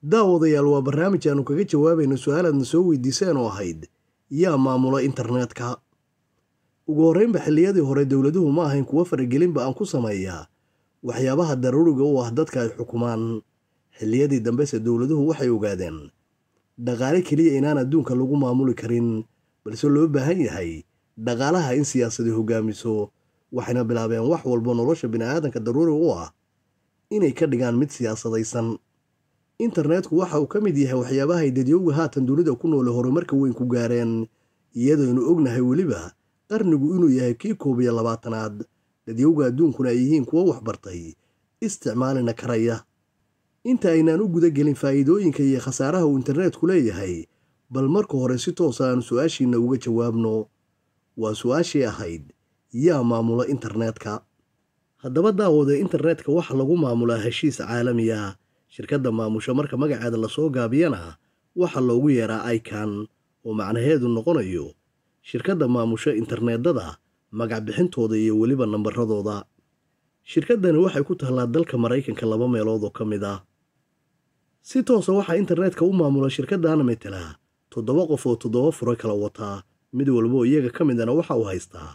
daawadayaal waa barnaamij aanu kaga jawaabayno su-aalaadna soo weydiiseen oo ahayd yaa maamula internetka ugu horreynba xilliyadii hore dowladuhu ma ahayn kuwo faragelinba aan ku sameeyaa waxyaabaha daruuriga u ah dadka ay xukumaan xilliyadii dambese dowladuhu waxay ogaadeen dhaqaale keliya inaan adduunka lagu maamuli karin balse loo baahan yahay dhaqaalaha in siyaasadi hogaamiso waxayna bilaabeen wax walba nolosha bini aadanka daruuri u ah inay ka dhigaan mid siyaasadaysan internetku waxa uu ka mid yahay waxyaabaha ay dadyowga haatan dunida ku noole horumarka weyn ku gaareen iyadaynu ognahay weliba qarnigu inuu yahay kii koob iyo labaatanaad dadyowga adduunkuna ay yihiin kuwo waxbartay isticmaalina karaya inta aynaan u gudagelin faa'iidooyinka iyo khasaaraha uu internetku leeyahay bal marka hore si toosa ah aanu su-aashiinna uga jawaabno waa su-aashii ahayd yaa maamula internetka haddaba daawada internetka waxa lagu maamulaa heshiis caalamiya ah shirkadda maamusho marka magaceeda lasoo gaabiyana waxaa loogu yeeraa ikan oo macnaheedu noqonayo shirkadda maamusho interneedada magacbixintooda iyo weliba nambaradooda shirkaddani waxay ku taallaa dalka maraykanka laba meelood oo ka mid ah si toosa ah waxaa internetka u maamula shirkaddaana metela ah, toddoba qof oo toddoba fure kala wataa mid walbaoo iyaga ka midana waxa uu haystaa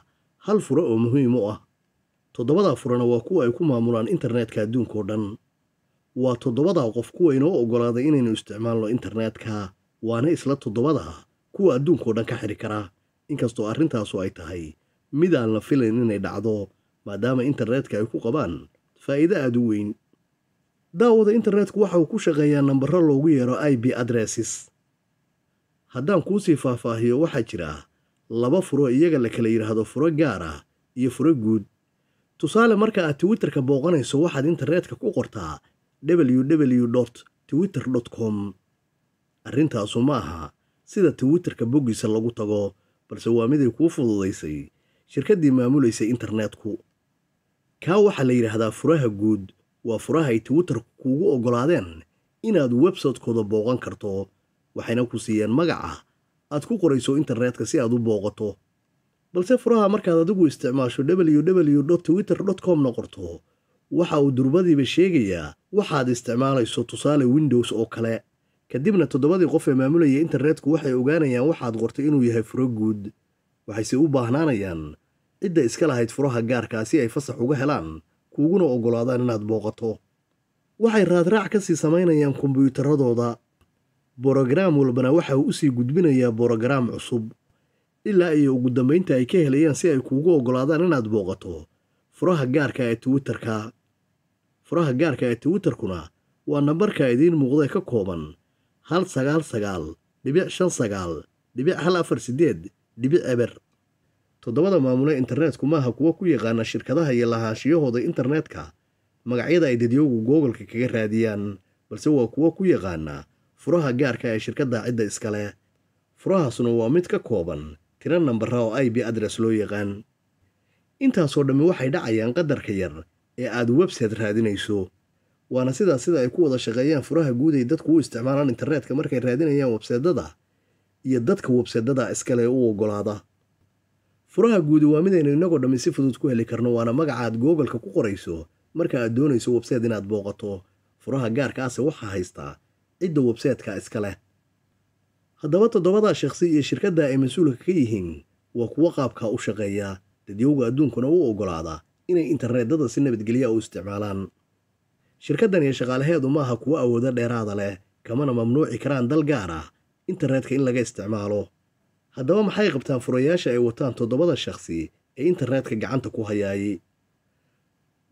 hal fure oo muhiim u ah toddobadaa furena waa kuwa ay ku maamulaan internetka adduunka oo dhan waa toddobadaa qof kuwa inoo ogolaaday inaynu isticmaalno internetka waana isla toddobadaa kuwa adduunkao dhan ka xiri kara inkastoo arrintaasu ay tahay mid aan la filayn inay dhacdo maadaama internetka ay ku qabaan faa'iido aad u weyn daawada internetku waxa uu ku shaqeeyaa nambaro loogu yeero i b adresses haddaan kuu sii faahfaahiyo waxaa jira laba furo iyaga la kala yidhaahdo furo gaar ah iyo furo guud tusaale marka aad twitterka booqanayso waxaad internetka ku qortaa ww twitter arrintaasu ma aha sida twitterka boggiisa lagu tago balse waa miday kuu fududaysay shirkaddii maamulaysay internetku kaa waxaa la yidhaahdaa furaha guud waa furaha ay twitterku kuugu oggolaadeen inaad website booqan karto waxayna ku siiyeen magaca aad ku qorayso internetka si aad u booqato balse furaha markaad adigu isticmaasho www twitter dot com na qorto waxa uu durbadiiba sheegayaa waxaad isticmaalayso tusaale windows oo kale kadibna toddobadii qof ee maamulaya internetku waxay ogaanayaan waxaad qortay inuu yahay furo guud waxayse u baahnaanayaan cidda iska lahayd furaha gaarkaa ah si ay fasax uga helaan kuuguna ogolaadaan inaad booqato waxay raadraac ka sii samaynayaan kombyuutaradooda borograam walbana waxa uu u sii gudbinayaa borograam cusub ilaa iyo ugu dambaynta ay ka helayaan si ay kuugu ogolaadaan inaad booqato furaha gaarka ah ee twitterka furaha gaarka ee twitterkuna waa nambarka idiin muuqdae ka kooban hal sagaal sagaal dhibic shan sagaal dhibic hal afar sideed dhibic eber toddobada maamule internetku maaha kuwo ku yaqaana shirkadaha iyo lahaanshiyahooda internetka magacyada ay dadyowgu googolka kaga raadiyaan balse waa kuwo ku yaqaanaa furaha gaarka ee shirkadda cidda iska iskale furahaasuna waa mid ka kooban tiro nambara oo i b adres loo yaqaan intaasoo dhammi waxay dhacayaan qadarka yar ee aad website raadinayso waana sidaas sida ay ku wada shaqeeyaan furaha guud ay dadku u isticmaalaan internetka markay raadinayaan websaydada iyo dadka websaydada iskale u ogolaada furaha guudi waa mid aynu innagoo dhammi si fudud ku heli karno waana magacaad googolka ku qorayso marka aad doonayso webseed inaad booqato furaha gaarkaase waxaa haystaa cidda webseedka iska haddaba toddobadaa shakhsi iyo shirkadda ay mas-uulka ka yihiin waa kuwo qaabkaa u shaqeeya dadyowga adduunkuna u ogolaada inay interneedada si nabadgelya u isticmaalaan shirkaddan iyo shaqaalaheedu maaha kuwo awoodo dheeraada leh kamana mamnuuci karaan dal gaar ah internetka in laga isticmaalo haddaba maxay qabtaan furayaasha ay wataan toddobada shakhsi ee internetka gacanta ku hayaayey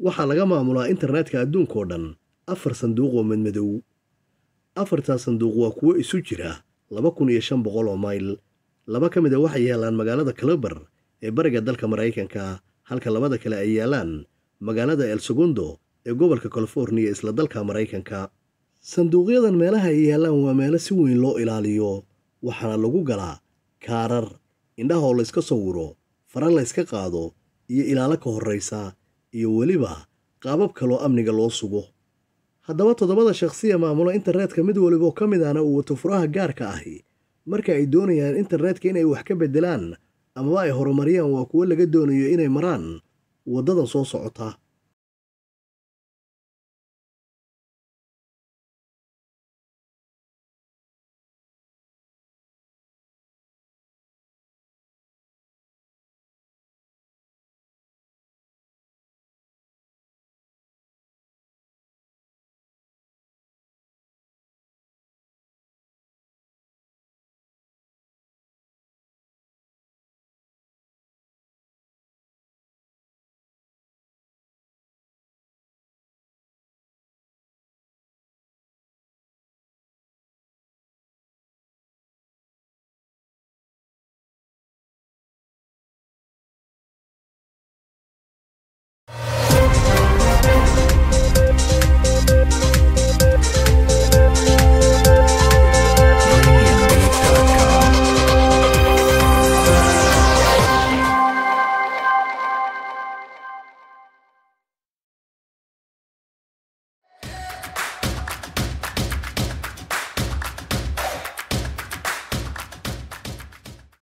waxaa laga maamulaa internetka adduunka oo dhan afar sanduuq oo madmadow afartaa sanduuq waa kuwo isu jira laba kun iyo shan boqol oo mayl laba ka mid a ah waxay yaalaan magaalada kalobar ee bariga dalka maraykanka halka labada kale ay yaalaan magaalada el segundo ee gobolka kaliforniya isla dalka maraykanka sanduuqyadan meelaha ay yaallaan waa meelo si weyn loo ilaaliyo waxaana lagu galaa kaarar indhahoo layska sawiro fara layska qaado iyo ilaalo ka horraysa iyo weliba qaabab kaloo amniga loo sugo haddaba toddobada shakhsiya maamulo internetka mid waliboo ka mid ahna uu wato furaha gaarka ahi marka ay doonayaan internetka inay wax ka beddelaan amaba ay horumariyaan waa kuwo laga doonayo inay maraan waddadan soo socota